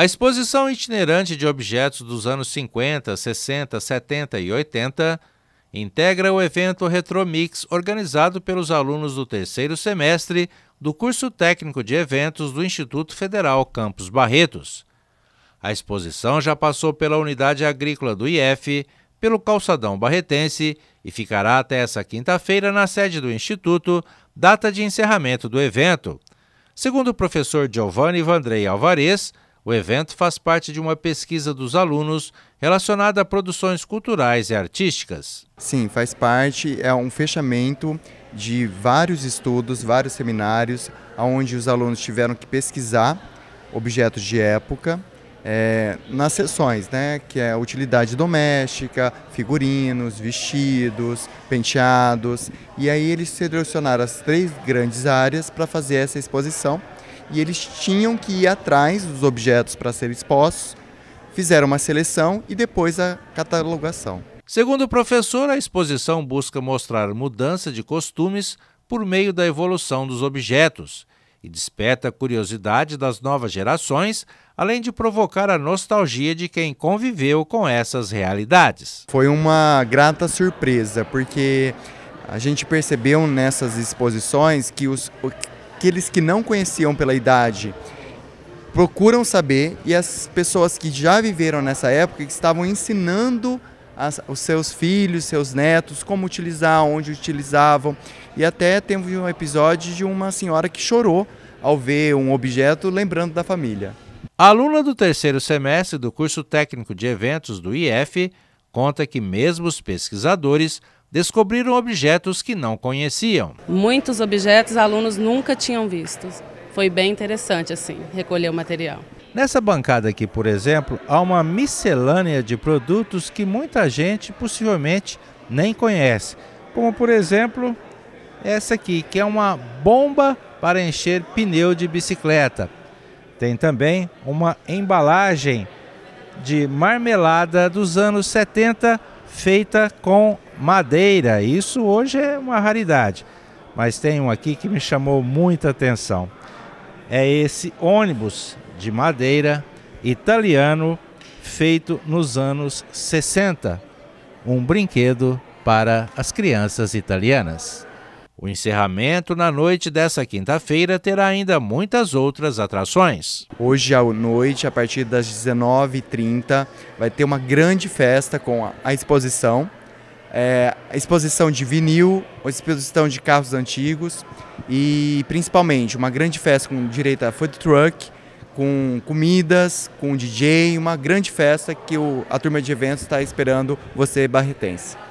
A exposição itinerante de objetos dos anos 50, 60, 70 e 80 integra o evento Retromix organizado pelos alunos do terceiro semestre do curso técnico de eventos do Instituto Federal Campos Barretos. A exposição já passou pela unidade agrícola do IF, pelo calçadão barretense e ficará até essa quinta-feira na sede do Instituto, data de encerramento do evento. Segundo o professor Giovanni Vandrei Alvarez, o evento faz parte de uma pesquisa dos alunos relacionada a produções culturais e artísticas. Sim, faz parte, é um fechamento de vários estudos, vários seminários, onde os alunos tiveram que pesquisar objetos de época é, nas sessões, né, que é utilidade doméstica, figurinos, vestidos, penteados. E aí eles selecionaram as três grandes áreas para fazer essa exposição e eles tinham que ir atrás dos objetos para serem expostos, fizeram uma seleção e depois a catalogação. Segundo o professor, a exposição busca mostrar mudança de costumes por meio da evolução dos objetos e desperta a curiosidade das novas gerações, além de provocar a nostalgia de quem conviveu com essas realidades. Foi uma grata surpresa, porque a gente percebeu nessas exposições que os, aqueles que não conheciam pela idade procuram saber e as pessoas que já viveram nessa época que estavam ensinando as, os seus filhos, seus netos, como utilizar, onde utilizavam. E até teve um episódio de uma senhora que chorou ao ver um objeto lembrando da família. A aluna do terceiro semestre do curso técnico de eventos do IF conta que mesmo os pesquisadores descobriram objetos que não conheciam. Muitos objetos alunos nunca tinham visto. Foi bem interessante, assim, recolher o material. Nessa bancada aqui, por exemplo, há uma miscelânea de produtos que muita gente possivelmente nem conhece. Como, por exemplo, essa aqui, que é uma bomba para encher pneu de bicicleta. Tem também uma embalagem de marmelada dos anos 70 feita com madeira. Isso hoje é uma raridade, mas tem um aqui que me chamou muita atenção. É esse ônibus de madeira italiano feito nos anos 60, um brinquedo para as crianças italianas. O encerramento na noite dessa quinta-feira terá ainda muitas outras atrações. Hoje à noite, a partir das 19h30, vai ter uma grande festa com a exposição. É, exposição de vinil, exposição de carros antigos e principalmente uma grande festa com direito a food truck, com comidas, com DJ, uma grande festa que o, a turma de eventos está esperando você barretense.